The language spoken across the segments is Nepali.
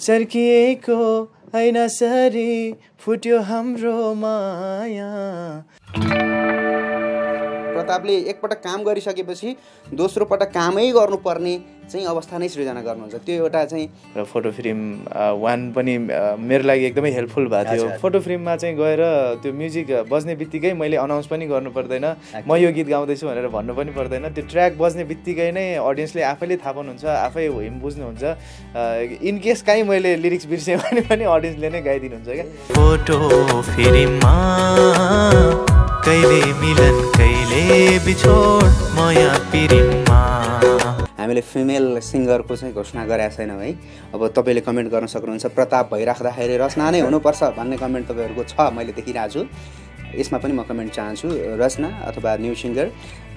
चर्किएको होइन सरी फुट्यो हाम्रो माया प्रतापले एकपटक काम गरिसकेपछि दोस्रो पटक कामै गर्नुपर्ने चाहिँ अवस्था नै सृजना गर्नुहुन्छ त्यो एउटा चाहिँ र फोटो फिल्म वान पनि मेरो लागि एकदमै हेल्पफुल भएको थियो फोटो फिल्ममा चाहिँ गएर त्यो म्युजिक बज्ने बित्तिकै मैले अनाउन्स पनि गर्नु पर्दैन म यो गीत गाउँदैछु भनेर भन्नु पनि पर्दैन त्यो ट्र्याक बज्ने बित्तिकै नै अडियन्सले आफैले थाहा पाउनुहुन्छ आफै हिम बुझ्नुहुन्छ इनकेस काहीँ मैले लिरिक्स बिर्सेँ भने पनि अडियन्सले नै गाइदिनुहुन्छ क्या फोटो फिल्ममा कहिले मिलन कहिले बिछोड माया पिरिममा हामीले फिमेल सिङ्गरको चाहिँ घोषणा गरेका छैनौँ है अब तपाईँले कमेन्ट गर्न सक्नुहुन्छ प्रताप भइराख्दाखेरि रचना नै हुनुपर्छ भन्ने कमेन्ट तपाईँहरूको छ मैले देखिरहेको छु यसमा पनि म कमेन्ट चाहन्छु रचना अथवा न्यु सिङ्गर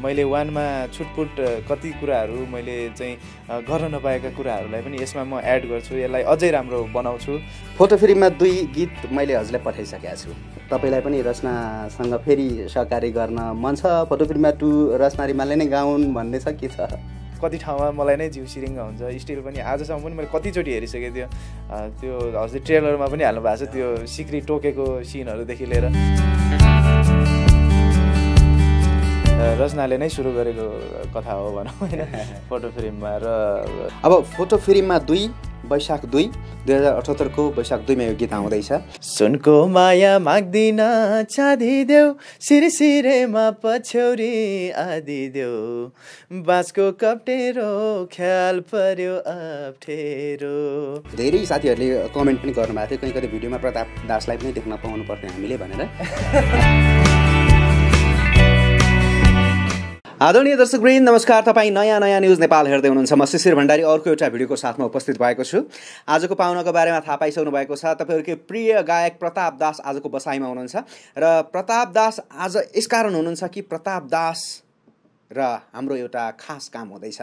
मैले वानमा छुटपुट कति कुराहरू मैले चाहिँ गर्न नपाएका कुराहरूलाई पनि यसमा म एड गर्छु यसलाई अझै राम्रो बनाउँछु फोटो दुई गीत मैले हजुरलाई पठाइसकेको छु तपाईँलाई पनि रचनासँग फेरि सहकारी गर्न मन छ फोटो फेरिमा टु रचना रिमाले नै गाउन् भन्ने छ के छ कति ठाउँमा मलाई नै जिउ सिरिङ्ग हुन्छ स्टिल पनि आजसम्म पनि मैले कतिचोटि हेरिसकेको थियो त्यो हजुर ट्रेलरमा पनि हाल्नु भएको छ त्यो सिक्री टोकेको सिनहरूदेखि लिएर रचनाले नै सुरु गरेको कथा हो भनौँ होइन फोटो फिल्ममा र अब फोटो फिल्ममा दुई वैशाख दुई दुई हजार अठहत्तरको वैशाख दुईमा यो गीत आउँदैछ सुनको माया माग्दिन छादी देऊ सिरसिरेमा पछ्यौरी आदि देऊ बाँसको कप्टेरो ख्याल पर्यो अप्ठेरो धेरै साथीहरूले कमेन्ट पनि गर्नुभएको थियो कहीँ कतै भिडियोमा प्रताप दासलाई पनि देख्न पर्थ्यो हामीले भनेर आदरणीय दर्शक वृन्द नमस्कार तपाईँ नयाँ नयाँ न्युज नेपाल हेर्दै हुनुहुन्छ म शिशिर भण्डारी अर्को एउटा भिडियोको साथमा उपस्थित भएको छु आजको पाहुनाको बारेमा थाहा पाइसक्नु भएको छ तपाईँहरूकै प्रिय गायक प्रताप दास आजको बसाइमा हुनुहुन्छ र प्रताप दास आज यसकारण हुनुहुन्छ कि प्रताप दास र हाम्रो एउटा खास काम हुँदैछ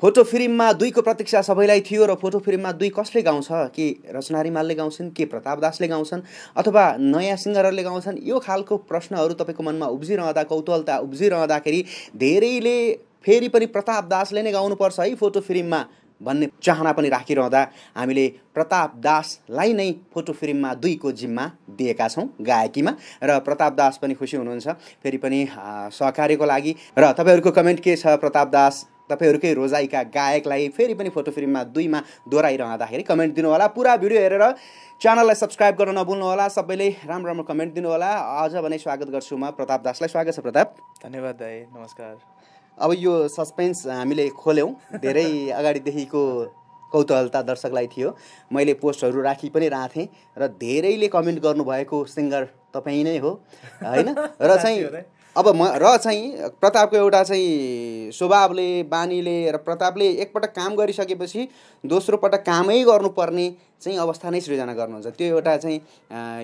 फोटो फिल्ममा दुईको प्रतीक्षा सबैलाई थियो र फोटो फिल्ममा दुई कसले गाउँछ के रचना रिमालले गाउँछन् के प्रताप दासले गाउँछन् अथवा नयाँ सिङ्गरहरूले गाउँछन् यो खालको प्रश्नहरू तपाईँको मनमा उब्जिरहँदा कौतूहलता उब्जिरहँदाखेरि धेरैले फेरि पनि प्रताप दासले नै गाउनुपर्छ है फोटो फिल्ममा भन्ने चाहना पनि राखिरहँदा हामीले प्रताप दासलाई नै फोटो फिल्ममा दुईको जिम्मा दिएका छौँ गायकीमा र प्रताप दास पनि खुसी हुनुहुन्छ फेरि पनि सहकार्यको लागि र तपाईँहरूको कमेन्ट के छ प्रताप दास तपाईँहरूकै रोजाइका गायकलाई फेरि पनि फोटो फिल्ममा दुईमा दोहोऱ्याइरहँदाखेरि कमेन्ट दिनुहोला पुरा भिडियो हेरेर च्यानललाई सब्सक्राइब गर्न नभुल्नु होला सबैले राम्रो राम्रो कमेन्ट दिनुहोला अझ भने स्वागत गर्छु म प्रताप दासलाई स्वागत छ प्रताप धन्यवाद दाई नमस्कार अब यो सस्पेन्स हामीले खोल्यौँ धेरै अगाडिदेखिको कौतूहलता दर्शकलाई थियो मैले पोस्टहरू राखि पनि राखेँ थिएँ र धेरैले कमेन्ट गर्नुभएको सिङ्गर तपाईँ नै हो होइन र चाहिँ अब म र चाहिँ प्रतापको एउटा चाहिँ स्वभावले बानीले र प्रतापले एकपटक काम गरिसकेपछि दोस्रो पटक कामै गर्नुपर्ने चाहिँ अवस्था नै सृजना गर्नुहुन्छ त्यो एउटा चाहिँ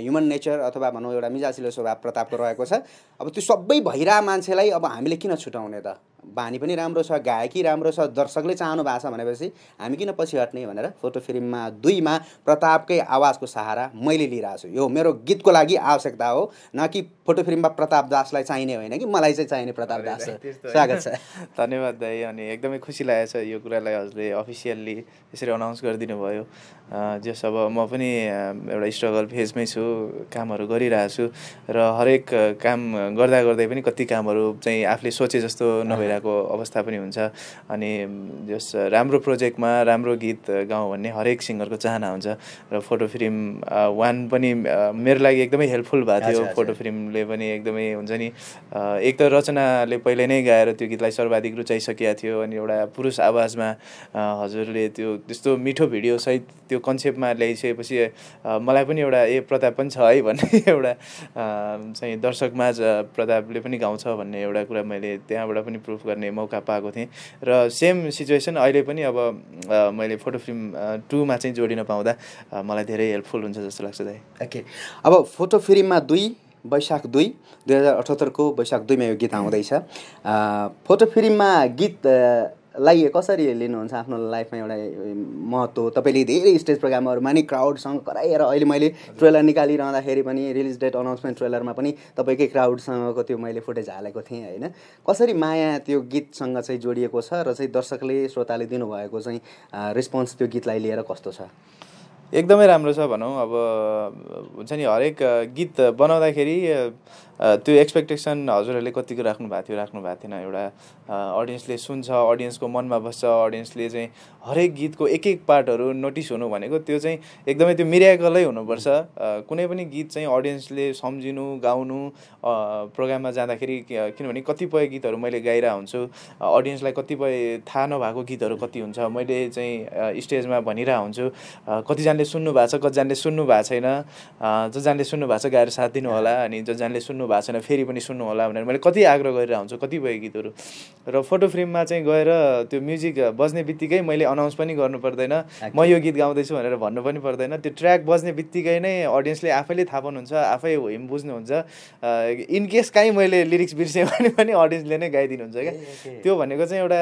ह्युमन नेचर अथवा भनौँ एउटा मिजासिलो स्वभाव प्रतापको रहेको छ अब त्यो सबै भइरह मान्छेलाई अब हामीले किन छुटाउने त बानी पनि राम्रो छ गायकी राम्रो छ दर्शकले चाहनु भएको छ भनेपछि हामी किन पछि हट्ने भनेर फोटो फिल्ममा दुईमा प्रतापकै आवाजको सहारा मैले लिइरहेको छु यो मेरो गीतको लागि आवश्यकता हो न कि फोटो फिल्ममा प्रताप दासलाई चाहिने होइन कि मलाई चाहिँ चाहिने प्रताप दास स्वागत छ धन्यवाद दाई अनि एकदमै खुसी लागेको छ यो कुरालाई हजुरले अफिसियल्ली यसरी अनाउन्स गरिदिनु भयो जस अब म पनि एउटा स्ट्रगल फेजमै छु कामहरू गरिरहेछु र हरेक काम गर्दा गर्दै पनि कति कामहरू चाहिँ आफूले सोचे जस्तो नभइरहेको को अवस्था पनि हुन्छ अनि जस राम्रो प्रोजेक्टमा राम्रो गीत गाउँ भन्ने हरेक सिङ्गरको चाहना हुन्छ र फोटो फिल्म वान पनि मेरो लागि एकदमै हेल्पफुल भएको थियो फोटो फिल्मले पनि एकदमै हुन्छ नि एक त रचनाले पहिले नै गाएर त्यो गीतलाई सर्वाधिक रुचाइसकेका थियो अनि एउटा पुरुष आवाजमा हजुरले त्यो त्यस्तो मिठो भिडियो सहित त्यो कन्सेप्टमा ल्याइसकेपछि मलाई पनि एउटा ए प्रताप पनि छ है भन्ने एउटा चाहिँ दर्शकमाझ प्रतापले पनि गाउँछ भन्ने एउटा कुरा मैले त्यहाँबाट पनि प्रुफ गर्ने मौका पाएको थिएँ र सेम सिचुएसन अहिले पनि अब मैले फोटो फिल्म टूमा चाहिँ जोडिन पाउँदा मलाई धेरै हेल्पफुल हुन्छ जस्तो लाग्छ दाइ ओके अब फोटो फिल्ममा दुई वैशाख दुई दुई हजार अठहत्तरको वैशाख दुईमा यो गीत आउँदैछ फोटो फिल्ममा गीत लाई कसरी लिनुहुन्छ आफ्नो लाइफमा एउटा महत्त्व तपाईँले धेरै स्टेज प्रोग्रामहरूमा नि क्राउडसँग कराएर अहिले मैले ट्रेलर निकालिरहँदाखेरि पनि रिलिज डेट अनाउन्समेन्ट ट्रेलरमा पनि तपाईँकै क्राउडसँगको त्यो मैले फुटेज हालेको थिएँ होइन कसरी माया त्यो गीतसँग चाहिँ जोडिएको छ र चाहिँ दर्शकले श्रोताले दिनुभएको चाहिँ रेस्पोन्स त्यो गीतलाई लिएर कस्तो छ एकदमै राम्रो छ भनौँ अब हुन्छ नि हरेक गीत बनाउँदाखेरि त्यो एक्सपेक्टेसन हजुरहरूले कतिको राख्नु भएको थियो राख्नु भएको थिएन एउटा अडियन्सले सुन्छ अडियन्सको मनमा बस्छ अडियन्सले चाहिँ हरेक गीतको एक एक पार्टहरू नोटिस हुनु भनेको त्यो चाहिँ एकदमै त्यो मिर्याकलै हुनुपर्छ कुनै पनि गीत चाहिँ अडियन्सले सम्झिनु गाउनु प्रोग्राममा जाँदाखेरि किनभने कतिपय गीतहरू मैले गाइरहेको हुन्छु अडियन्सलाई कतिपय थाहा नभएको गीतहरू कति हुन्छ मैले चाहिँ स्टेजमा भनिरहेको हुन्छु कतिजनाले सुन्नु भएको छ कतिजनाले सुन्नु भएको छैन जसजनाले सुन्नु भएको छ गाएर साथ दिनु होला अनि जसजनाले सुन्नु भएको छैन फेरि पनि सुन्नु होला भनेर मैले कति आग्रह गरेर हुन्छु कतिपय गीतहरू र फोटो फ्रेममा चाहिँ गएर त्यो म्युजिक बज्ने बित्तिकै मैले अनाउन्स पनि गर्नु पर्दैन म यो गीत गाउँदैछु भनेर भन्नु पनि पर्दैन त्यो ट्र्याक बज्ने बित्तिकै नै अडियन्सले आफैले थाहा पाउनुहुन्छ आफै हिम बुझ्नुहुन्छ इनकेस काहीँ मैले लिरिक्स बिर्सेँ भने पनि अडियन्सले नै गाइदिनुहुन्छ क्या त्यो भनेको चाहिँ एउटा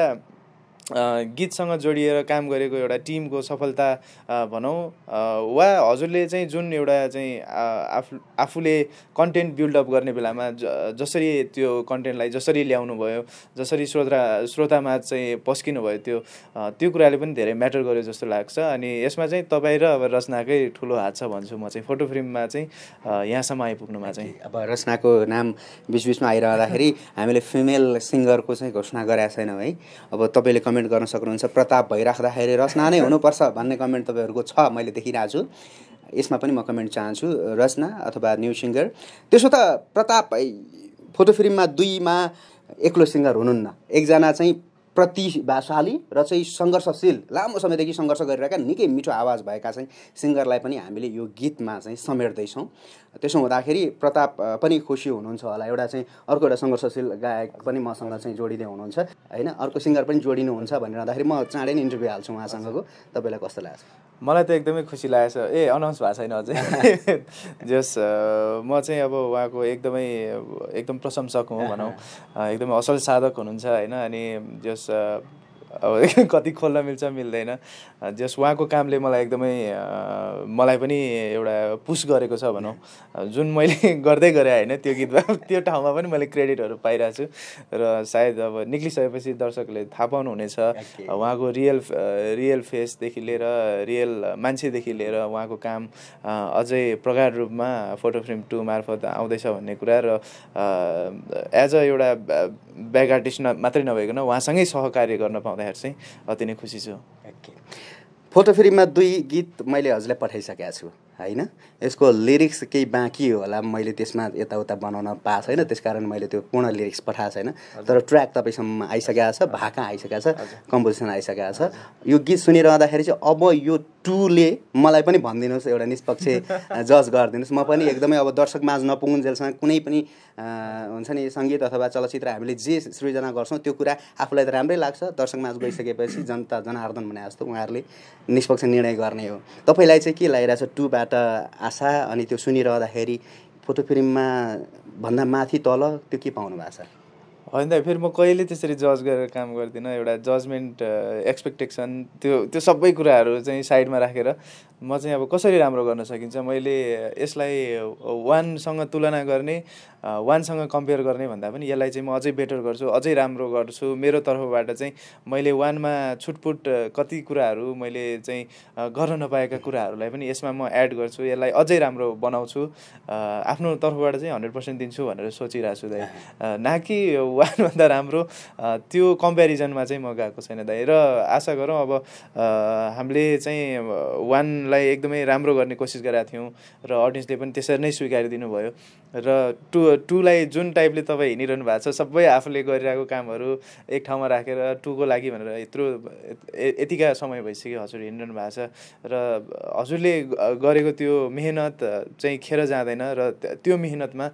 गीतसँग जोडिएर काम गरेको एउटा टिमको सफलता भनौँ वा हजुरले चाहिँ जुन एउटा चाहिँ आफू आफूले कन्टेन्ट बिल्डअप गर्ने बेलामा ज जसरी त्यो कन्टेन्टलाई जसरी ल्याउनु भयो जसरी श्रोता श्रोतामा चाहिँ पस्किनु भयो त्यो त्यो कुराले पनि धेरै म्याटर गर्यो जस्तो लाग्छ अनि यसमा चाहिँ तपाईँ र अब रचनाकै ठुलो हात छ भन्छु म चाहिँ फोटो फ्रेममा चाहिँ यहाँसम्म आइपुग्नुमा चाहिँ अब रचनाको नाम बिचबिचमा आइरहँदाखेरि हामीले फिमेल सिङ्गरको चाहिँ घोषणा गराएको छैनौँ है अब तपाईँले कमेन्ट कमेन्ट गर्न सक्नुहुन्छ प्रताप भइराख्दाखेरि रचना नै हुनुपर्छ भन्ने कमेन्ट तपाईँहरूको छ मैले देखिरहेको छु यसमा पनि म कमेन्ट चाहन्छु रचना अथवा न्यु सिङ्गर त्यसो त प्रताप फोटो फिल्ममा दुईमा एक्लो सिङ्गर हुनुहुन्न एकजना चाहिँ प्रतिभाशाली र चाहिँ सङ्घर्षशील लामो समयदेखि सङ्घर्ष गरिरहेका निकै मिठो आवाज भएका चाहिँ सिङ्गरलाई पनि हामीले यो गीतमा चाहिँ समेट्दैछौँ त्यसो हुँदाखेरि प्रताप पनि खुसी हुनुहुन्छ होला एउटा चाहिँ अर्को एउटा सङ्घर्षशील गायक पनि मसँग चाहिँ जोडिँदै हुनुहुन्छ होइन अर्को सिङ्गर पनि जोडिनुहुन्छ भनेर हुँदाखेरि म चाँडै नै इन्टरभ्यू हाल्छु उहाँसँगको तपाईँलाई कस्तो लाग्छ मलाई त एकदमै खुसी लागेको छ ए अनाउन्स भएको छैन अझै जस म चाहिँ अब उहाँको एकदमै एकदम प्रशंसक हुँ भनौँ एकदमै असल साधक हुनुहुन्छ होइन अनि जस uh, अब कति खोल्न मिल्छ मिल्दैन जस उहाँको कामले मलाई एकदमै मलाई पनि एउटा पुस गरेको छ भनौँ जुन मैले गर्दै गरेँ होइन त्यो गीतमा त्यो ठाउँमा पनि मैले क्रेडिटहरू पाइरहेको छु र सायद अब निक्लिसकेपछि दर्शकले थाहा पाउनुहुनेछ उहाँको रियल रियल फेसदेखि लिएर रियल मान्छेदेखि लिएर उहाँको काम अझै प्रगाढ रूपमा फोटो फ्रेम टू मार्फत आउँदैछ भन्ने कुरा र एज अ एउटा ब्याग आर्टिस्ट मात्रै नभइकन उहाँसँगै सहकार्य गर्न पाउँदै पाउँदाखेरि चाहिँ अति नै खुसी छु फोटो फिल्ममा दुई गीत मैले हजुरलाई पठाइसकेको छु होइन यसको लिरिक्स केही बाँकी होला मैले त्यसमा यताउता बनाउन पाएको छैन त्यस कारण मैले त्यो पूर्ण लिरिक्स पठाएको छैन तर ट्र्याक तपाईँसम्म आइसकेको छ भाका आइसकेको छ कम्पोजिसन आइसकेको छ यो गीत सुनिरहँदाखेरि चाहिँ अब यो टुले मलाई पनि भनिदिनुहोस् एउटा निष्पक्ष जज गरिदिनुहोस् म पनि एकदमै अब दर्शक माझ नपुगुन्जेलसँग कुनै पनि हुन्छ नि सङ्गीत अथवा चलचित्र हामीले जे सृजना गर्छौँ त्यो कुरा आफूलाई त राम्रै लाग्छ दर्शक माझ गइसकेपछि जनता जनार्दन भने जस्तो उहाँहरूले निष्पक्ष निर्णय गर्ने हो तपाईँलाई चाहिँ के लागिरहेको छ टूबाट त आशा अनि त्यो सुनिरहँदाखेरि फोटो फिल्ममा भन्दा माथि तल त्यो के पाउनु भएको छ होइन फेरि म कहिले त्यसरी जज गरेर काम गर्दिनँ एउटा जजमेन्ट एक्सपेक्टेसन त्यो त्यो सबै कुराहरू चाहिँ साइडमा राखेर म चाहिँ अब कसरी राम्रो गर्न सकिन्छ मैले यसलाई वानसँग तुलना गर्ने वानसँग कम्पेयर गर्ने भन्दा पनि यसलाई चाहिँ म अझै बेटर गर्छु अझै राम्रो गर्छु मेरो तर्फबाट चाहिँ मैले वानमा छुटपुट कति कुराहरू मैले चाहिँ गर्न नपाएका कुराहरूलाई पनि यसमा म एड गर्छु यसलाई अझै राम्रो बनाउँछु आफ्नो तर्फबाट चाहिँ हन्ड्रेड पर्सेन्ट दिन्छु भनेर सोचिरहेको छु दाइ न कि वानभन्दा राम्रो त्यो कम्पेरिजनमा चाहिँ म गएको छैन दाइ र आशा गरौँ अब हामीले चाहिँ वान लाई एकदमै राम्रो गर्ने कोसिस गरेका थियौँ र अडियन्सले पनि त्यसरी नै स्वीकारिदिनु भयो र टु टुलाई जुन टाइपले तपाईँ हिँडिरहनु भएको छ सबै आफूले गरिरहेको कामहरू एक ठाउँमा राखेर टुको लागि भनेर यत्रो यतिका समय भइसक्यो हजुर हिँडिरहनु भएको छ र हजुरले गरेको त्यो मेहनत चाहिँ खेर जाँदैन र त्यो मेहनतमा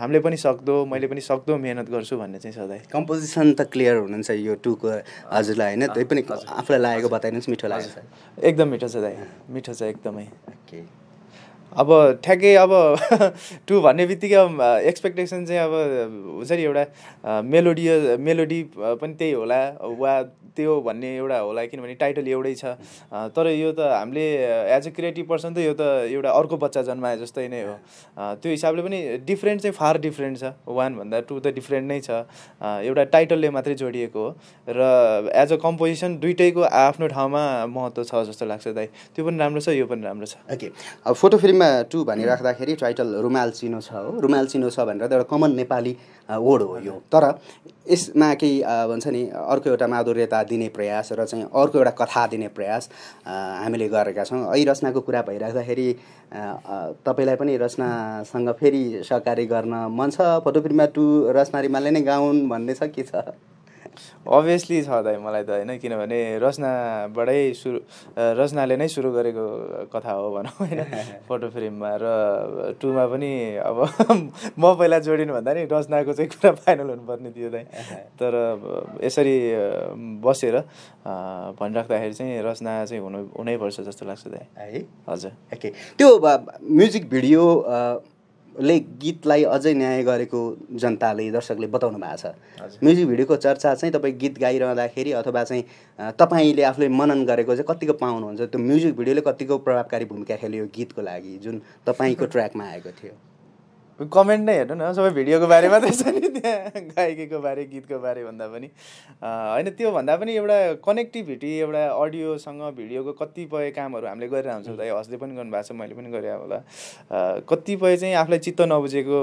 हामीले पनि सक्दो मैले पनि सक्दो मेहनत गर्छु भन्ने चाहिँ सधैँ कम्पोजिसन त क्लियर हुनुहुन्छ यो टुको हजुरलाई होइन त्यही पनि आफूलाई लागेको बताइदिनुहोस् मिठो लाग्छ एकदम मिठो छ दाइ मिठो छ एकदमै अब ठ्याक्कै अब टु भन्ने बित्तिकै एक्सपेक्टेसन चाहिँ अब हुन्छ नि एउटा मेलोडियो मेलोडी पनि त्यही होला वा त्यो भन्ने एउटा होला किनभने टाइटल एउटै छ तर यो त हामीले एज अ क्रिएटिभ पर्सन त यो त एउटा अर्को बच्चा जन्माए जस्तै नै हो त्यो हिसाबले पनि डिफ्रेन्ट चाहिँ फार डिफ्रेन्ट छ वानभन्दा टू त डिफ्रेन्ट नै छ एउटा टाइटलले मात्रै जोडिएको हो र एज अ कम्पोजिसन दुइटैको आफ्नो ठाउँमा महत्त्व छ जस्तो लाग्छ दाइ त्यो पनि राम्रो छ यो पनि राम्रो छ ओके फोटो फिल्म नम्बरमा टू भनिराख्दाखेरि टाइटल रुमाल चिनो छ हो रुमाल चिनो छ भनेर एउटा कमन नेपाली वर्ड हो यो तर यसमा केही भन्छ नि अर्को एउटा माधुर्यता दिने प्रयास र चाहिँ अर्को एउटा कथा दिने प्रयास हामीले गरेका छौँ ऐ रचनाको कुरा भइराख्दाखेरि तपाईँलाई पनि रचनासँग फेरि सहकारी गर्न मन छ फोटोग्रिमा टु रचना रिमालले नै गाउन् भन्ने छ के छ अभियसली छ दाइ मलाई त होइन किनभने रचनाबाटै सुरु रचनाले नै सुरु गरेको कथा हो भनौँ होइन फोटो फ्रेममा र टुमा पनि अब म पहिला जोडिनु भन्दा नि रचनाको चाहिँ कुरा फाइनल हुनुपर्ने थियो दाइ तर यसरी बसेर भनिराख्दाखेरि चाहिँ रचना चाहिँ हुनु हुनैपर्छ जस्तो लाग्छ दाइ है हजुर ओके त्यो म्युजिक भिडियो ले गीतलाई अझै न्याय गरेको जनताले दर्शकले बताउनु भएको छ म्युजिक भिडियोको चर्चा चाहिँ तपाईँ गीत गाइरहँदाखेरि अथवा चाहिँ तपाईँले आफूले मनन गरेको चाहिँ कतिको पाउनुहुन्छ त्यो म्युजिक भिडियोले कतिको प्रभावकारी भूमिका खेल्यो गीतको लागि जुन तपाईँको ट्र्याकमा आएको थियो कमेन्ट नै हेर्नु न सबै भिडियोको बारे मात्रै छ नि त्यहाँ गायकीको बारे गीतको बारे भन्दा पनि होइन भन्दा पनि एउटा कनेक्टिभिटी एउटा अडियोसँग भिडियोको कतिपय कामहरू हामीले गरेर त दाइ हस्ले पनि गर्नुभएको छ मैले पनि गरेँ होला कतिपय चाहिँ आफूलाई चित्त नबुझेको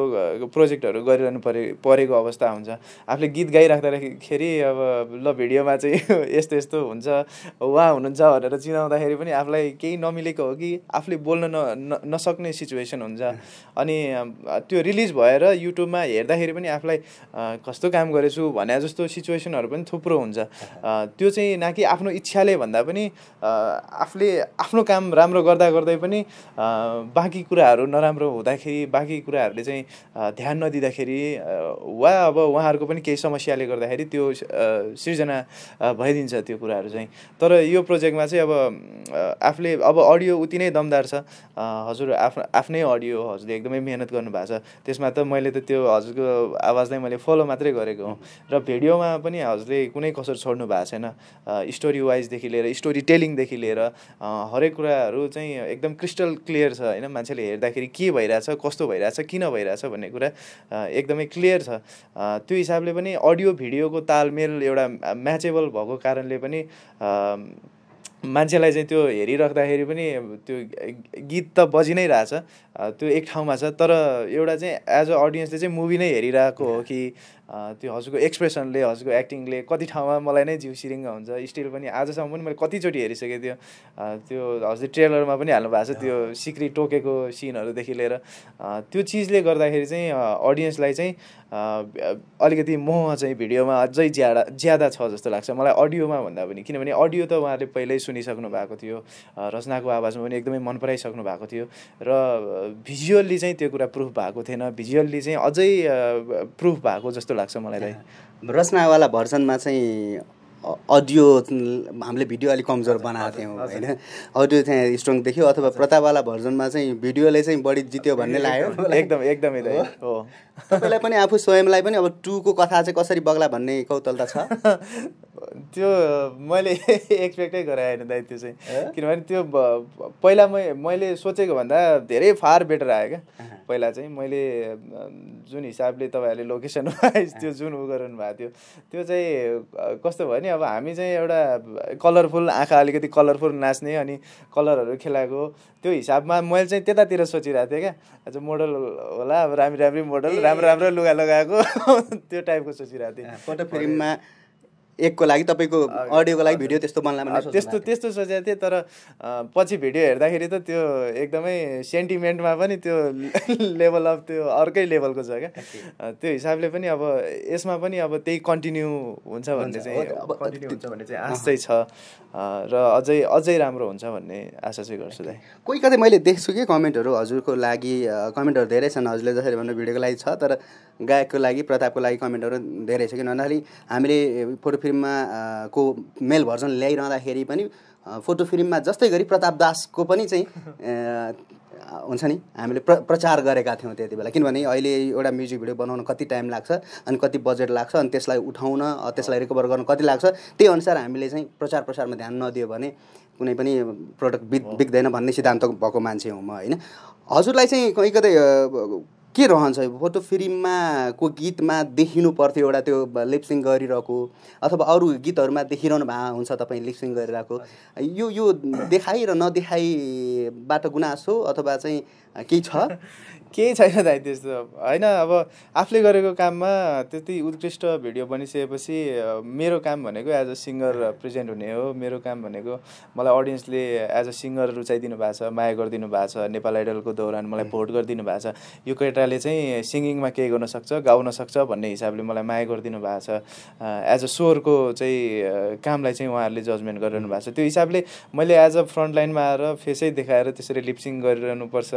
प्रोजेक्टहरू गरिरहनु परे परेको अवस्था हुन्छ आफूले गीत गाइराख्दाखेरि अब ल भिडियोमा चाहिँ यस्तो यस्तो हुन्छ उहाँ हुनुहुन्छ भनेर चिनाउँदाखेरि पनि आफूलाई केही नमिलेको हो कि आफूले बोल्न न नसक्ने सिचुएसन हुन्छ अनि त्यो रिलिज भएर युट्युबमा हेर्दाखेरि पनि आफूलाई कस्तो काम गरेछु भने जस्तो सिचुएसनहरू पनि थुप्रो हुन्छ त्यो चाहिँ न कि आफ्नो इच्छाले भन्दा पनि आफूले आफ्नो काम राम्रो गर्दा गर्दै पनि बाँकी कुराहरू नराम्रो हुँदाखेरि बाँकी कुराहरूले चाहिँ ध्यान नदिँदाखेरि वा अब उहाँहरूको पनि केही समस्याले गर्दाखेरि त्यो सिर्जना भइदिन्छ त्यो कुराहरू चाहिँ तर यो प्रोजेक्टमा चाहिँ अब आफूले अब अडियो उति नै दमदार छ हजुर आफ्नो आफ्नै अडियो हजुरले एकदमै मिहिनेत गर्नुभएको छ त्यसमा त मैले त त्यो हजुरको आवाजलाई मैले फलो मात्रै गरेको हुँ र भिडियोमा पनि हजुरले कुनै कसर छोड्नु भएको छैन स्टोरी वाइजदेखि लिएर स्टोरी टेलिङदेखि लिएर हरेक कुराहरू चाहिँ एकदम क्रिस्टल क्लियर छ होइन मान्छेले हेर्दाखेरि के भइरहेछ कस्तो भइरहेछ किन भइरहेछ भन्ने कुरा एकदमै क्लियर छ त्यो हिसाबले पनि अडियो भिडियोको तालमेल एउटा म्याचेबल भएको कारणले पनि मान्छेलाई चाहिँ त्यो हेरिराख्दाखेरि पनि त्यो गीत त बजि नै रहेछ त्यो एक ठाउँमा छ तर एउटा चाहिँ एज अ अडियन्सले चाहिँ मुभी नै हेरिरहेको हो कि त्यो हजुरको एक्सप्रेसनले हजुरको एक्टिङले कति ठाउँमा मलाई नै जिउ सिरिङ्ग हुन्छ स्टिल पनि आजसम्म पनि मैले कतिचोटि हेरिसकेँ त्यो त्यो हजुर ट्रेलरमा पनि हाल्नु भएको छ त्यो सिक्री टोकेको सिनहरूदेखि लिएर त्यो चिजले गर्दाखेरि चाहिँ अडियन्सलाई चाहिँ अलिकति मोह चाहिँ भिडियोमा अझै ज्यादा ज्यादा छ जस्तो लाग्छ मलाई अडियोमा भन्दा पनि किनभने अडियो त उहाँले पहिल्यै सुनिसक्नु भएको थियो रचनाको आवाजमा पनि एकदमै मन पराइसक्नु भएको थियो र भिजुअल्ली चाहिँ त्यो कुरा प्रुफ भएको थिएन भिजुअल्ली चाहिँ अझै प्रुफ भएको जस्तो लाग्छ मलाई रचनावाला भर्सनमा चाहिँ अडियो हामीले भिडियो अलिक कमजोर बनाएको थियौँ होइन अडियो चाहिँ स्ट्रङ देख्यो अथवा प्रतावाला भर्जनमा चाहिँ भिडियोले चाहिँ बढी जित्यो भन्ने लाग्यो एकदम एकदमै हो तपाईँलाई पनि आफू स्वयंलाई पनि अब टुको कथा चाहिँ कसरी बग्ला भन्ने कौतलता छ त्यो मैले एक्सपेक्टै गराएन दाइ त्यो चाहिँ किनभने त्यो पहिला मै मैले सोचेको भन्दा धेरै फार बेटर आयो क्या पहिला चाहिँ मैले जुन हिसाबले तपाईँहरूले लोकेसन वाइज त्यो जुन उ गर्नु भएको थियो त्यो चाहिँ कस्तो भयो नि अब हामी चाहिँ एउटा कलरफुल आँखा अलिकति कलरफुल नाच्ने अनि कलरहरू खेलाएको त्यो हिसाबमा मैले चाहिँ त्यतातिर सोचिरहेको थिएँ क्या आज मोडल होला अब राम्रो राम्रै मोडल राम्रो राम्रो लुगा लगाएको त्यो टाइपको सोचिरहेको थिएँ फोटो फ्रेममा एकको लागि तपाईँको अडियोको लागि भिडियो त्यस्तो बनाएर त्यस्तो त्यस्तो सोचेको थिएँ तर पछि भिडियो हेर्दाखेरि त त्यो एकदमै सेन्टिमेन्टमा पनि त्यो लेभल अफ त्यो अर्कै लेभलको छ क्या त्यो हिसाबले पनि अब यसमा पनि अब त्यही कन्टिन्यू हुन्छ भन्ने चाहिँ हुन्छ भन्ने चाहिँ आश छ र अझै अझै राम्रो हुन्छ भन्ने आशा चाहिँ गर्छु दाइ कोही कतै मैले देख्छु कि कमेन्टहरू हजुरको लागि कमेन्टहरू धेरै छन् हजुरले जसरी भन्नु भिडियोको लागि छ तर गायकको लागि प्रतापको लागि कमेन्टहरू धेरै छ किन भन्दाखेरि हामीले फोटो फिल्ममा को मेल भर्जन ल्याइरहँदाखेरि पनि फोटो फिल्ममा जस्तै गरी प्रताप दासको पनि चाहिँ हुन्छ नि हामीले प्र प्रचार गरेका थियौँ त्यति बेला किनभने अहिले एउटा म्युजिक भिडियो बनाउन कति टाइम लाग्छ अनि कति बजेट लाग्छ अनि त्यसलाई उठाउन त्यसलाई रिकभर गर्न कति लाग्छ त्यही अनुसार हामीले चाहिँ प्रचार प्रसारमा ध्यान नदियो भने कुनै पनि प्रडक्ट बिग् बिग्दैन भन्ने सिद्धान्त भएको मान्छे हुँ म होइन हजुरलाई चाहिँ कहीँ कतै के रहन्छ यो फोटो फिल्ममा को गीतमा देखिनु पर्थ्यो एउटा त्यो लिपसिङ गरिरहेको अथवा अरू गीतहरूमा देखिरहनु भएको हुन्छ तपाईँ लिपसिङ गरिरहेको यो यो देखाइ र नदेखाइ बाट गुनासो अथवा चाहिँ केही छ केही छैन दाइ त्यस्तो होइन अब आफूले गरेको काममा त्यति उत्कृष्ट भिडियो बनिसकेपछि मेरो काम भनेको एज अ सिङ्गर प्रेजेन्ट हुने हो मेरो काम भनेको मलाई अडियन्सले एज अ सिङ्गर रुचाइदिनु भएको छ माया गरिदिनु भएको छ नेपाल आइडलको दौरान मलाई भोट गरिदिनु भएको छ यो केटाले चाहिँ सिङ्गिङमा केही गर्न सक्छ गाउन सक्छ भन्ने हिसाबले मलाई माया गरिदिनु भएको छ एज अ स्वरको चाहिँ कामलाई चाहिँ उहाँहरूले जजमेन्ट गरिरहनु भएको छ त्यो हिसाबले मैले एज अ फ्रन्ट लाइनमा आएर फेसै देखाएर देखाएर त्यसरी लिप्सिङ गरिरहनुपर्छ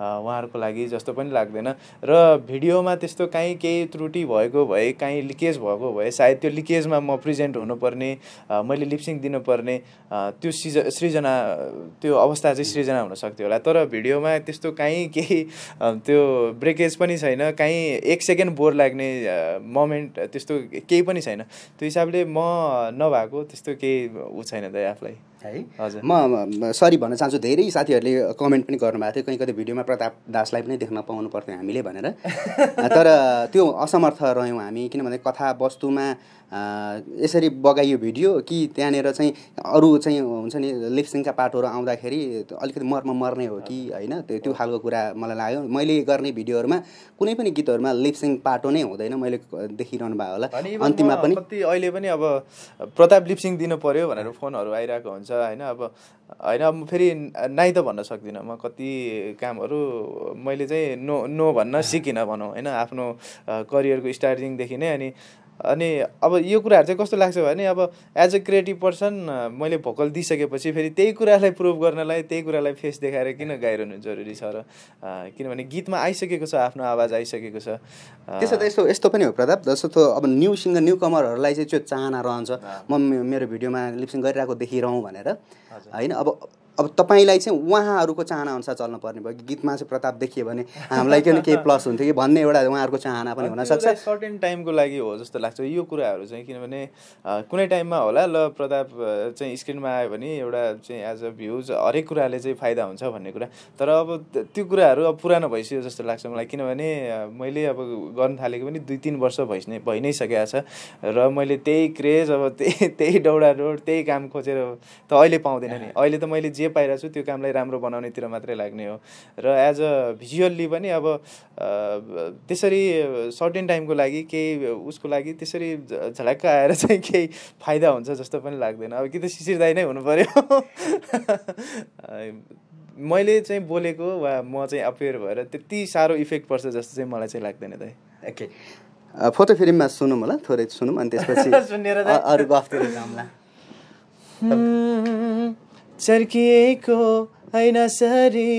उहाँहरूको लागि जस्तो पनि लाग्दैन र भिडियोमा त्यस्तो काहीँ केही त्रुटि भएको भए काहीँ लिकेज भएको भए सायद त्यो लिकेजमा म प्रेजेन्ट हुनुपर्ने मैले लिप्सिङ दिनुपर्ने त्यो सिज सृजना त्यो अवस्था चाहिँ सृजना हुन हुनसक्थ्यो होला तर भिडियोमा त्यस्तो काहीँ केही त्यो ब्रेकेज पनि छैन काहीँ एक सेकेन्ड बोर लाग्ने मोमेन्ट त्यस्तो केही पनि छैन त्यो हिसाबले म नभएको त्यस्तो केही ऊ छैन त आफूलाई है म सरी भन्न चाहन्छु धेरै साथीहरूले कमेन्ट पनि गर्नुभएको थियो कहीँ कतै भिडियोमा प्रताप दासलाई पनि देख्न पाउनु पर्थ्यो हामीले भनेर तर त्यो असमर्थ रह्यौँ हामी किनभने कथा वस्तुमा यसरी बगाइयो भिडियो कि त्यहाँनिर चाहिँ अरू चाहिँ हुन्छ नि लिप्सिङका पाटोहरू आउँदाखेरि अलिकति मर्म मर्ने हो कि होइन त्यो त्यो खालको कुरा मलाई लाग्यो मैले गर्ने भिडियोहरूमा कुनै पनि गीतहरूमा लिप्सिङ पाटो नै हुँदैन मैले देखिरहनु भएको होला अन्तिममा पनि अहिले पनि अब प्रताप लिप्सिङ दिनु पऱ्यो भनेर फोनहरू आइरहेको हुन्छ होइन अब होइन म फेरि नाइ त भन्न सक्दिनँ म कति कामहरू मैले चाहिँ नो नो भन्न सिकिनँ भनौँ होइन आफ्नो करियरको स्टार्टिङदेखि नै अनि अनि अब यो कुराहरू चाहिँ कस्तो लाग्छ भने अब एज अ क्रिएटिभ पर्सन मैले भोकल दिइसकेपछि फेरि त्यही कुरालाई प्रुभ गर्नलाई त्यही कुरालाई फेस देखाएर किन गाइरहनु जरुरी छ र किनभने गीतमा आइसकेको छ आफ्नो आवाज आइसकेको छ त्यसो त यस्तो यस्तो पनि हो प्रताप जस्तो अब न्यू सिङ्गर न्यु कमरहरूलाई चाहिँ त्यो चाहना रहन्छ म मेरो भिडियोमा लिप्सिङ गरिरहेको देखिरहँ भनेर होइन अब अब तपाईँलाई चाहिँ उहाँहरूको चाहनाअनुसार चल्न पर्ने भयो गीतमा चाहिँ प्रताप देखियो भने हामीलाई किन केही प्लस हुन्थ्यो कि भन्ने एउटा उहाँहरूको चाहना पनि हुनसक्छ सर्टेन टाइमको लागि हो जस्तो लाग्छ यो कुराहरू चाहिँ किनभने कुनै टाइममा होला ल प्रताप चाहिँ स्क्रिनमा आयो भने एउटा चाहिँ एज अ भ्युज हरेक कुराले चाहिँ फाइदा हुन्छ भन्ने कुरा तर अब त्यो कुराहरू अब पुरानो भइसक्यो जस्तो लाग्छ मलाई किनभने मैले अब गर्न थालेको पनि दुई तिन वर्ष भइस नै भइ नै सकेको छ र मैले त्यही क्रेज अब त्यही त्यही दौडा रोड त्यही काम खोजेर त अहिले पाउँदैन नि अहिले त मैले जे जे पाइरहेको छु त्यो कामलाई राम्रो बनाउनेतिर मात्रै लाग्ने हो र एज अ भिजुअल्ली पनि अब त्यसरी सर्टेन टाइमको लागि केही उसको लागि त्यसरी झलक्क आएर चाहिँ केही फाइदा हुन्छ जस्तो पनि लाग्दैन अब कि त सिसिरदाई नै हुनु पऱ्यो मैले चाहिँ बोलेको वा म चाहिँ अपेयर भएर त्यति साह्रो इफेक्ट पर्छ जस्तो चाहिँ मलाई चाहिँ लाग्दैन दाइ ओके फोटो फिल्ममा सुनौँ होला थोरै सुनौँ अनि त्यसपछि अरू गफ्तिर जाउँला चर्किएको होइन सरी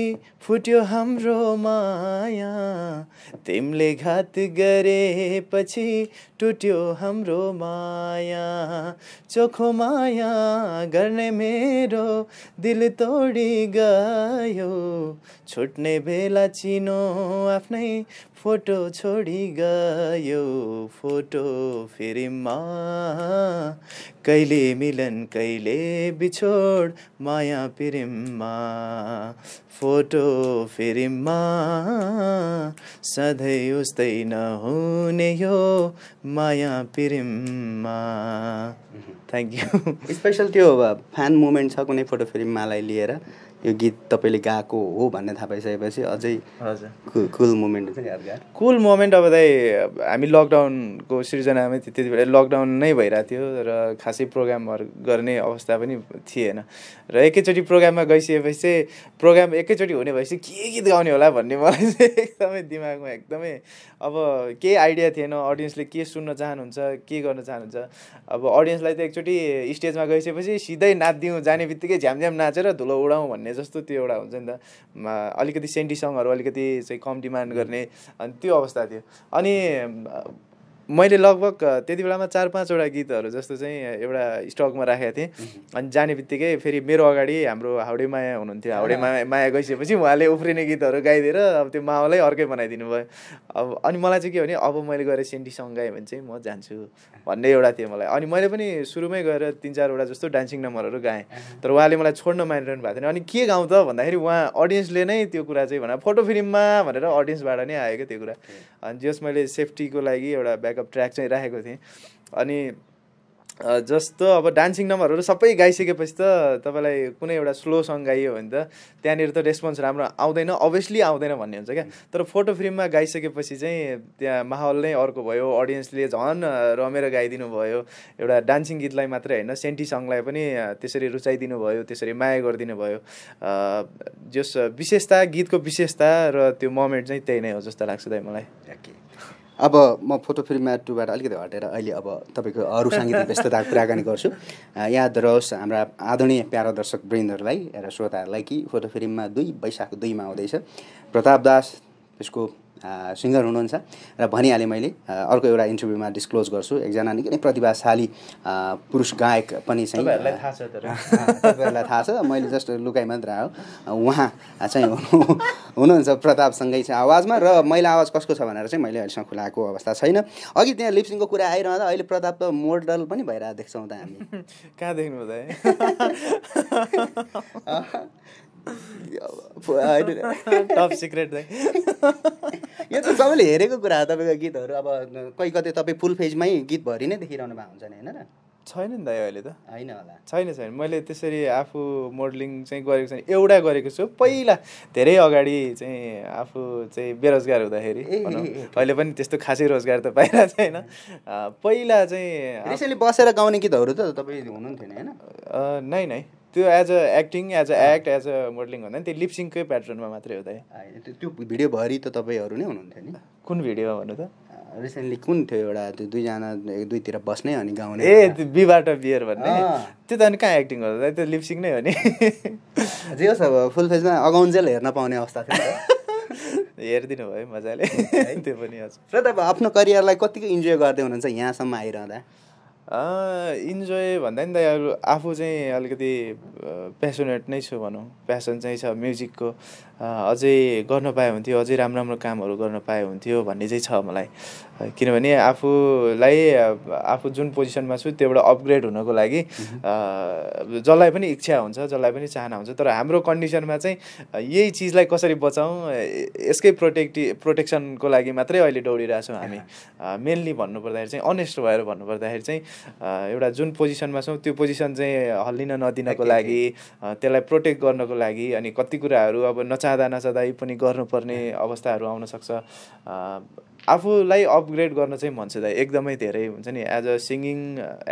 फुट्यो हाम्रो माया तिमीले घात गरेपछि टुट्यो हाम्रो माया चोखो माया गर्ने मेरो दिल तोडी गयो छुट्ने बेला चिनो आफ्नै फोटो छोडी गयो फोटो मा कहिले मिलन कहिले बिछोड माया पिरिममा फोटो फिरिम्मा सधैँ उस्तै नहुने हो माया पिरिममा थ्याङ्क यू स्पेसल त्यो फ्यान मुमेन्ट छ कुनै फोटो फिरिम्मालाई लिएर यो गीत तपाईँले गाएको हो भन्ने थाहा पाइसकेपछि अझै हजुर कुल मोमेन्ट हुन्छ नि यादगार कुल मोमेन्ट अब दाइ हामी लकडाउनको सिर्जनामै थियो त्यति बेला लकडाउन नै भइरहेको थियो र खासै प्रोग्रामहरू गर्ने अवस्था पनि थिएन र एकैचोटि प्रोग्राममा गइसकेपछि चाहिँ प्रोग्राम एकैचोटि हुने भएपछि के गीत गाउने होला भन्ने मलाई चाहिँ एकदमै दिमागमा एकदमै अब केही आइडिया थिएन अडियन्सले के सुन्न चाहनुहुन्छ के गर्न चाहनुहुन्छ अब अडियन्सलाई त एकचोटि स्टेजमा गइसकेपछि सिधै नाचिदिउँ जाने बित्तिकै झ्यामझ्याम नाचेर धुलो उडाउँ भन्ने भन्ने जस्तो त्यो एउटा हुन्छ नि त अलिकति सेन्टी सङहरू अलिकति चाहिँ कम डिमान्ड गर्ने अनि त्यो अवस्था थियो अनि मैले लगभग त्यति बेलामा चार पाँचवटा गीतहरू जस्तो चाहिँ एउटा स्टकमा राखेको थिएँ अनि जाने बित्तिकै फेरि मेरो अगाडि हाम्रो हाउडे माया हुनुहुन्थ्यो हाउडे माया माया गइसकेपछि उहाँले उफ्रिने गीतहरू गाइदिएर अब त्यो माओलाई अर्कै बनाइदिनु भयो अब अनि मलाई चाहिँ के भने अब मैले गएर सेन्टी सङ्ग गाएँ भने चाहिँ म जान्छु भन्ने एउटा थियो मलाई अनि मैले पनि सुरुमै गएर तिन चारवटा जस्तो डान्सिङ नम्बरहरू गाएँ तर उहाँले मलाई छोड्न मानिरहनु भएको थिएन अनि के गाउँ त भन्दाखेरि उहाँ अडियन्सले नै त्यो कुरा चाहिँ भने फोटो फिल्ममा भनेर अडियन्सबाट नै आएको त्यो कुरा अनि जस मैले सेफ्टीको लागि एउटा ब्याक ब्याकअप ट्र्याक चाहिँ राखेको थिएँ अनि जस्तो अब डान्सिङ नम्बरहरू सबै गाइसकेपछि त तपाईँलाई कुनै एउटा स्लो सङ गाइयो भने त त्यहाँनिर त रेस्पोन्स राम्रो आउँदैन अभियसली आउँदैन भन्ने हुन्छ क्या तर फोटो फ्रेममा गाइसकेपछि चाहिँ त्यहाँ माहौल नै अर्को भयो अडियन्सले झन् रमेर गाइदिनु भयो एउटा डान्सिङ गीतलाई मात्रै होइन सेन्टी सङलाई पनि त्यसरी रुचाइदिनु भयो त्यसरी माया गरिदिनु भयो जस विशेषता गीतको विशेषता र त्यो मोमेन्ट चाहिँ त्यही नै हो जस्तो लाग्छ त मलाई अब म फोटो फिल्ममा टुबाट अलिकति हटेर अहिले अब तपाईँको अरू साङ्गीतिक व्यस्तता कुराकानी गर्छु याद रहोस् हाम्रा आदरणीय प्यारा दर्शक वृन्दहरूलाई र श्रोताहरूलाई कि फोटो फिल्ममा दुई वैशाख दुईमा आउँदैछ प्रताप दास त्यसको सिङ्गर हुनुहुन्छ र भनिहालेँ मैले अर्को एउटा इन्टरभ्यूमा डिस्क्लोज गर्छु एकजना निकै नै प्रतिभाशाली पुरुष गायक पनि चाहिँ तपाईँहरूलाई थाहा छ मैले जस्ट लुकाइ मात्र आयो उहाँ चाहिँ हुनुहुन्छ प्रतापसँगै चाहिँ आवाजमा र मैला आवाज कसको छ भनेर चाहिँ मैले अहिलेसम्म खुलाएको अवस्था छैन अघि त्यहाँ लिप्सिङको कुरा आइरहँदा अहिले प्रताप त मोडल पनि भएर देख्छौँ त हामी कहाँ देख्नु टप सिक्रेट यो त सबैले हेरेको कुरा हो तपाईँको गीतहरू अब कहीँ कतै तपाईँ फुल फेजमै गीतभरि नै देखिरहनु भएको हुन्छ नि होइन छैन नि दाइ अहिले त होइन होला छैन छैन मैले त्यसरी आफू मोडलिङ चाहिँ गरेको छैन एउटा गरेको छु पहिला धेरै अगाडि चाहिँ आफू चाहिँ बेरोजगार हुँदाखेरि अहिले पनि त्यस्तो खासै रोजगार त पाइरहेको छैन पहिला चाहिँ बसेर गाउने गीतहरू त तपाईँ हुनुहुन्थेन होइन नै नै त्यो as a acting as a act as a modelling भन्दा नि त्यो लिप्सिङकै प्याटर्नमा मात्रै हो त त्यो भिडियोभरि त तपाईँहरू नै हुनुहुन्थ्यो नि कुन भिडियो भन्नु त रिसेन्टली कुन थियो एउटा त्यो दुईजना दुईतिर बस्ने अनि गाउने ए बिबाट बियर भन्ने त्यो त अनि कहाँ एक्टिङ गर्दा त्यो लिप्सिङ नै हो नि जे होस् अब फुल फेजमा अगाउन्जेल हेर्न पाउने अवस्था थियो हेरिदिनु भयो मजाले त्यो पनि हजुर र त अब आफ्नो करियरलाई कतिको इन्जोय गर्दै हुनुहुन्छ यहाँसम्म आइरहँदा इन्जोय भन्दा नि त आफू चाहिँ अलिकति प्यासनेट नै छु भनौँ पेसन चाहिँ छ म्युजिकको अझै गर्न पाए हुन्थ्यो अझै राम्रो राम्रो कामहरू गर्न पाए हुन्थ्यो भन्ने चाहिँ छ मलाई किनभने आफूलाई आफू जुन पोजिसनमा छु त्योबाट अपग्रेड हुनको लागि जसलाई पनि इच्छा हुन्छ जसलाई पनि चाहना हुन्छ तर हाम्रो कन्डिसनमा चाहिँ यही चिजलाई कसरी बचाउँ यसकै प्रोटेक्टि प्रोटेक्सनको लागि मात्रै अहिले दौडिरहेछौँ हामी मेन्ली भन्नुपर्दाखेरि चाहिँ अनेस्ट भएर भन्नुपर्दाखेरि चाहिँ एउटा जुन पोजिसनमा छौँ त्यो पोजिसन चाहिँ हल्लिन नदिनको लागि त्यसलाई प्रोटेक्ट गर्नको लागि अनि कति कुराहरू अब नचा चाहँदा नचाहँदै पनि गर्नुपर्ने अवस्थाहरू आउनसक्छ आफूलाई अपग्रेड गर्न चाहिँ भन्छु दाइ एकदमै धेरै हुन्छ नि as a singing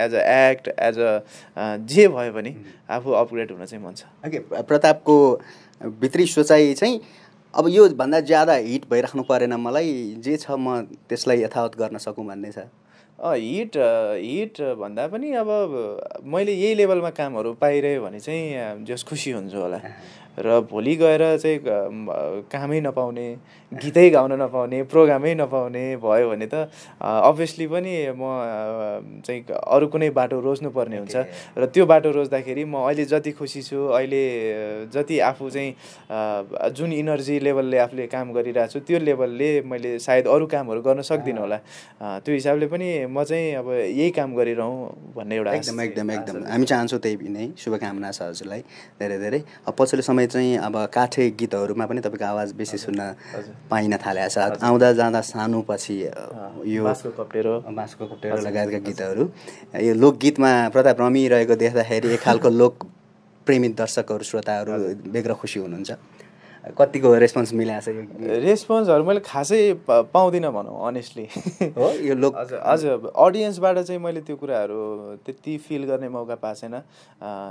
as a act as a जे भयो भने आफू अपग्रेड हुन चाहिँ मन छ ओके प्रतापको भित्री सोचाइ चाहिँ अब यो भन्दा ज्यादा हिट भइराख्नु परेन मलाई जे छ म त्यसलाई यथावत गर्न सकौँ भन्ने छ हिट हिट भन्दा पनि अब मैले यही लेभलमा कामहरू पाइरहेँ भने चाहिँ जस खुसी हुन्छु होला र भोलि गएर चाहिँ कामै नपाउने गीतै गाउन नपाउने प्रोग्रामै नपाउने भयो भने त अभियसली पनि म चाहिँ अरू कुनै बाटो रोज्नुपर्ने हुन्छ र त्यो बाटो रोज्दाखेरि म अहिले जति खुसी छु अहिले जति आफू चाहिँ जुन इनर्जी लेभलले आफूले काम गरिरहेको छु त्यो लेभलले मैले सायद अरू कामहरू गर्न सक्दिनँ होला त्यो हिसाबले पनि म चाहिँ अब यही काम गरिरहँ भन्ने एउटा एकदम एकदम एकदम हामी चाहन्छौँ त्यही नै शुभकामना छ हजुरलाई धेरै धेरै पछिल्लो समय समय चाहिँ अब काठे गीतहरूमा पनि तपाईँको आवाज बेसी सुन्न पाइन थालेको छ आउँदा जाँदा सानो पछि यो कप्टेरो बाँसको कप्टेरो लगायतका गीतहरू यो लोकगीतमा प्रताप रमिरहेको देख्दाखेरि एक खालको लोक प्रेमित दर्शकहरू श्रोताहरू बेग्र खुसी हुनुहुन्छ कतिको रेस्पोन्स मिलाएको छ यो रेस्पोन्सहरू मैले खासै पाउँदिनँ भनौँ अनेस्टली हो यो लोक हजुर अडियन्सबाट चाहिँ मैले त्यो कुराहरू त्यति फिल गर्ने मौका पाएको छैन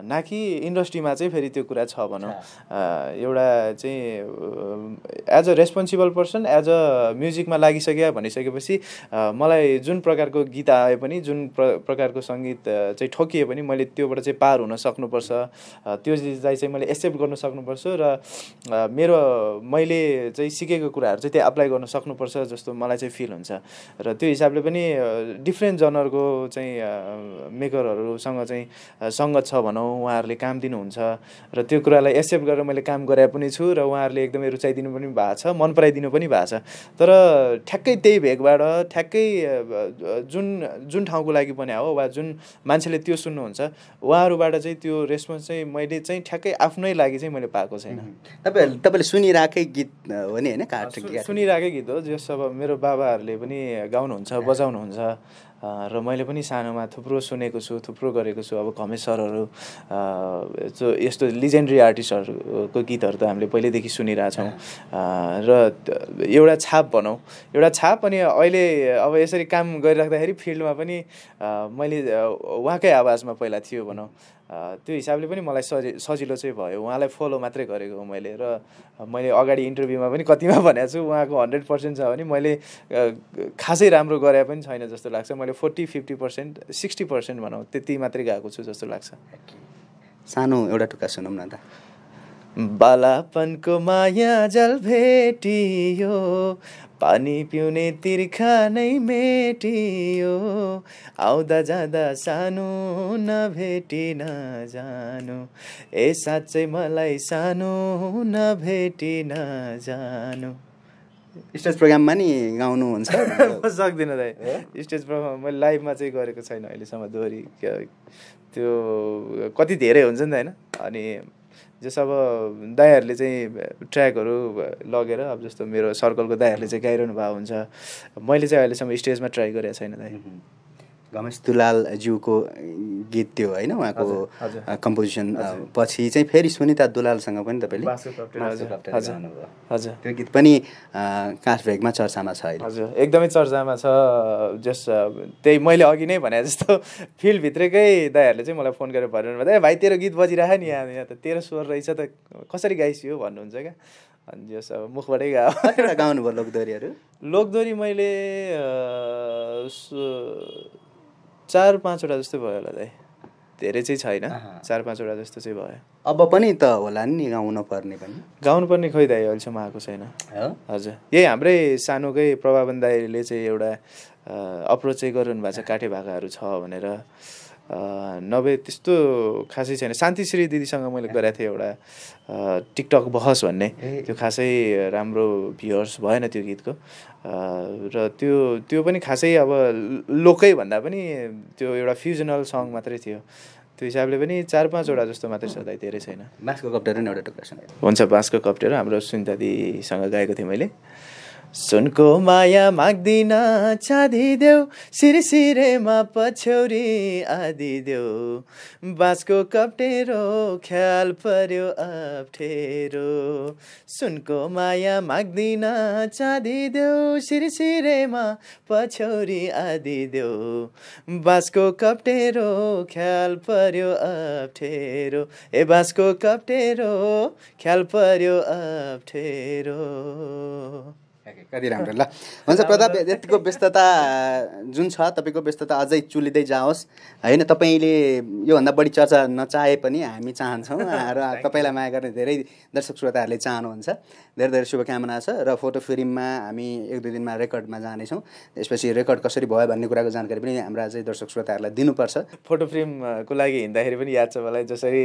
न कि इन्डस्ट्रीमा चाहिँ फेरि त्यो कुरा छ भनौँ एउटा चाहिँ as a responsible person as a म्युजिकमा लागिसक्यो भनिसकेपछि मलाई जुन प्रकारको गीत आए पनि जुन प्र प्रकारको सङ्गीत चाहिँ ठोकिए पनि मैले त्योबाट चाहिँ पार हुन सक्नुपर्छ त्यो चिजलाई चाहिँ मैले एक्सेप्ट गर्नु सक्नुपर्छ र मेरो मैले चाहिँ सिकेको कुराहरू चाहिँ त्यो एप्लाई गर्न सक्नुपर्छ जस्तो मलाई चाहिँ फिल हुन्छ र त्यो हिसाबले पनि डिफ्रेन्ट जनरको चाहिँ मेकरहरूसँग चाहिँ सङ्गत छ भनौँ उहाँहरूले काम दिनुहुन्छ र त्यो कुरालाई एक्सेप्ट गरेर मैले काम गरे पनि छु र उहाँहरूले एकदमै रुचाइदिनु पनि भएको छ मन पराइदिनु पनि भएको छ तर ठ्याक्कै त्यही भेगबाट ठ्याक्कै जुन जुन ठाउँको लागि पनि हो वा जुन मान्छेले त्यो सुन्नुहुन्छ उहाँहरूबाट चाहिँ त्यो रेस्पोन्स चाहिँ मैले चाहिँ ठ्याक्कै आफ्नै लागि चाहिँ मैले पाएको छैन तपाईँहरूले तपाईँले सुनिरहेकै गीत हो नि होइन सुनिरहेकै गीत हो जस अब मेरो बाबाहरूले पनि गाउनुहुन्छ बजाउनुहुन्छ र मैले पनि सानोमा थुप्रो सुनेको छु थुप्रो गरेको छु अब घमेश यस्तो लिजेन्ड्री आर्टिस्टहरूको गीतहरू त हामीले पहिल्यैदेखि सुनिरहेछौँ र एउटा छाप भनौँ एउटा छाप अनि अहिले अब यसरी काम गरिराख्दाखेरि फिल्डमा पनि मैले उहाँकै आवाजमा पहिला थियो भनौँ त्यो हिसाबले पनि मलाई सजि सजिलो चाहिँ भयो उहाँलाई फलो मात्रै गरेको हो मैले र मैले अगाडि इन्टरभ्यूमा पनि कतिमा भनेको छु उहाँको हन्ड्रेड पर्सेन्ट छ भने मैले खासै राम्रो गरे पनि छैन जस्तो लाग्छ मैले forty fifty percent sixty percent भनौँ त्यति मात्रै गएको छु जस्तो लाग्छ सानो एउटा टुक्का सुनौँ न त बालापनको माया जल भेटियो पानी पिउने तिर्खा नै मेटियो आउँदा जाँदा सानो नभेटी जानु ए साँच्चै मलाई सानो नभेटी जानु स्टेज प्रोग्राममा नि गाउनुहुन्छ म सक्दिनँ दाइ स्टेज प्रोग्राम मैले लाइभमा चाहिँ गरेको छैन अहिलेसम्म दोहोरी त्यो कति धेरै हुन्छ नि त होइन अनि जस्तो अब दाइहरूले चाहिँ ट्र्याकहरू लगेर अब जस्तो मेरो सर्कलको दाइहरूले चाहिँ गाइरहनु भएको हुन्छ मैले चाहिँ अहिलेसम्म स्टेजमा ट्राई गरेको छैन दाइ गमेश दुलाल ज्यूको गीत त्यो होइन उहाँको कम्पोजिसन पछि चाहिँ फेरि सुनिता दुलालसँग पनि तपाईँले हजुर त्यो गीत पनि भेगमा चर्चामा छ हजुर एकदमै चर्चामा छ जस त्यही मैले अघि नै भने जस्तो फिल्डभित्रकै दाईहरूले चाहिँ मलाई फोन गरेर भन्दा ए भाइ तेरो गीत बजिरहे नि यहाँ यहाँ त तेरो स्वर रहेछ त कसरी गाइसियो भन्नुहुन्छ क्या अनि जस अब मुखबाटै गाउनु भयो लोकदोरीहरू लोकदोरी मैले चार पाँचवटा जस्तो भयो होला दाइ धेरै चाहिँ छैन चार पाँचवटा जस्तो चाहिँ भयो अब पनि त होला नि गाउनु पर्ने पनि गाउनु पर्ने खोइ दाइ अहिलेसम्म आएको छैन हजुर यही हाम्रै सानोकै प्रभावन दाईले चाहिँ एउटा अप्रोच चाहिँ गरिरहनु भएको छ काठे भाकाहरू छ भनेर नभए त्यस्तो खासै छैन शान्तिश्री दिदीसँग मैले गरेको थिएँ एउटा टिकटक बहस भन्ने त्यो खासै राम्रो भ्युअर्स भएन त्यो गीतको र त्यो त्यो पनि खासै अब लोकै भन्दा पनि त्यो एउटा फ्युजनल सङ मात्रै थियो त्यो हिसाबले पनि चार पाँचवटा जस्तो मात्रै सधैँ धेरै छैन बाँसको कप्टेर नै एउटा टुक्रा हुन्छ बाँसको कप्टेर हाम्रो सुनिता दिदीसँग गाएको थिएँ मैले सुनको माया माग्दिन चाँदिदेऊ सिरसिरेमा पछ्यौरी देऊ बाँसको कप्टेरो ख्याल पर्यो अप्ठेरो सुनको माया माग्दिन चाँदिदेऊ सिरसिरेमा पछ्यौरी देऊ बाँसको कप्टेरो ख्याल पर्यो अप्ठेरो ए बाँसको कप्टेरो ख्याल पर्यो अप्ठेरो कति राम्रो ल हुन्छ प्रताप यतिको व्यस्तता जुन छ तपाईँको व्यस्तता अझै चुलिँदै जाओस् होइन तपाईँले योभन्दा बढी चर्चा नचाहे पनि हामी चाहन्छौँ र तपाईँलाई माया गर्ने धेरै दर्शक श्रोताहरूले चाहनुहुन्छ धेरै धेरै शुभकामना छ र फोटो फिल्ममा हामी एक दुई दिनमा रेकर्डमा जानेछौँ त्यसपछि रेकर्ड कसरी भयो भन्ने कुराको जानकारी पनि हाम्रा अझै दर्शक श्रोताहरूलाई दिनुपर्छ फोटो फिल्मको लागि हिँड्दाखेरि पनि याद छ मलाई जसरी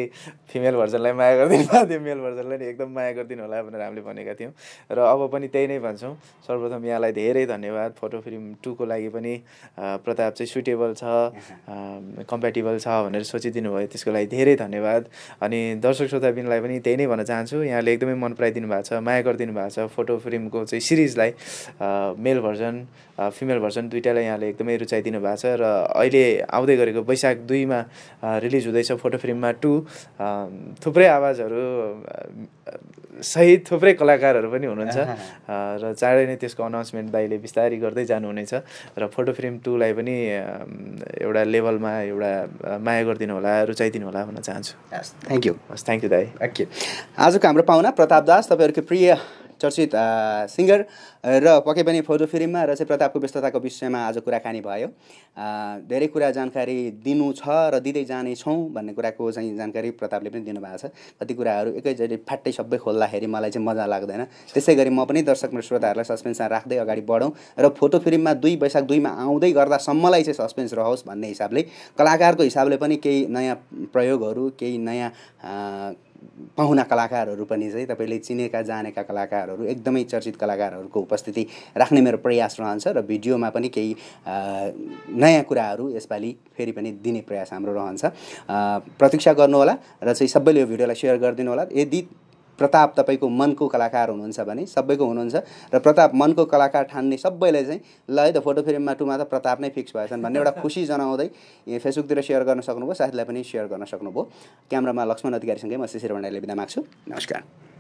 फिमेल भर्जनलाई माया गरिदिनु त्यो मेल भर्जनलाई नि एकदम माया गरिदिनु होला भनेर हामीले भनेका थियौँ र अब पनि त्यही नै भन्छौँ सर्वप्रथम यहाँलाई धेरै धन्यवाद फोटो फिल्म टूको लागि पनि प्रताप चाहिँ सुटेबल छ कम्प्याटेबल छ भनेर सोचिदिनु भयो त्यसको लागि धेरै धन्यवाद अनि दर्शक श्रोताबिनलाई पनि त्यही नै भन्न चाहन्छु यहाँले एकदमै मन पराइदिनु भएको छ माया गरिदिनु भएको छ फोटो फिल्मको चाहिँ सिरिजलाई मेल भर्जन फिमेल भर्जन दुइटालाई यहाँले एकदमै रुचाइदिनु भएको छ र अहिले आउँदै गरेको वैशाख दुईमा रिलिज हुँदैछ फोटो फिल्ममा टु थुप्रै आवाजहरू सहित थुप्रै कलाकारहरू पनि हुनुहुन्छ र चाँडै नै त्यसको अनाउन्समेन्ट दाइले बिस्तारै गर्दै जानुहुनेछ र फोटो फिल्म टूलाई पनि एउटा लेभलमा एउटा माया गरिदिनु होला रुचाइदिनु होला भन्न चाहन्छु थ्याङ्क यू हस् थ्याङ्क यू दाई ओके आजको हाम्रो पाहुना प्रताप दास तपाईँहरूको प्रिय चर्चित सिङ्गर र पक्कै पनि फौजो फिल्ममा र चाहिँ प्रतापको व्यस्तताको विषयमा आज कुराकानी भयो धेरै कुरा जानकारी दिनु छ र दिँदै जानेछौँ भन्ने कुराको चाहिँ जानकारी प्रतापले पनि दिनुभएको छ कति कुराहरू एकैचोटि फाट्टै सबै खोल्दाखेरि मलाई चाहिँ मजा लाग्दैन त्यसै गरी म पनि दर्शक मेरो श्रोताहरूलाई सस्पेन्समा राख्दै अगाडि बढौँ र फोटो फिल्ममा दुई वैशाख दुईमा आउँदै गर्दासम्मलाई चाहिँ सस्पेन्स रहोस् भन्ने हिसाबले कलाकारको हिसाबले पनि केही नयाँ प्रयोगहरू केही नयाँ पाहुना कलाकारहरू पनि चाहिँ तपाईँले चिनेका जानेका कलाकारहरू एकदमै चर्चित कलाकारहरूको उपस्थिति राख्ने मेरो प्रयास रहन्छ र भिडियोमा पनि केही नयाँ कुराहरू यसपालि फेरि पनि दिने प्रयास हाम्रो रहन्छ प्रतीक्षा गर्नुहोला र चाहिँ सबैले यो भिडियोलाई सेयर गरिदिनु होला यदि प्रताप तपाईँको मनको कलाकार हुनुहुन्छ भने सबैको हुनुहुन्छ र प्रताप मनको कलाकार ठान्ने सबैले चाहिँ ल है त फोटो फ्रेममा टुमा त प्रताप नै फिक्स भएछन् भन्ने एउटा खुसी जनाउँदै फेसबुकतिर सेयर गर्न सक्नुभयो साथीलाई पनि सेयर गर्न सक्नुभयो क्यामरामा लक्ष्मण अधिकारीसँगै म शिशिर भण्डारीले बिदा माग्छु नमस्कार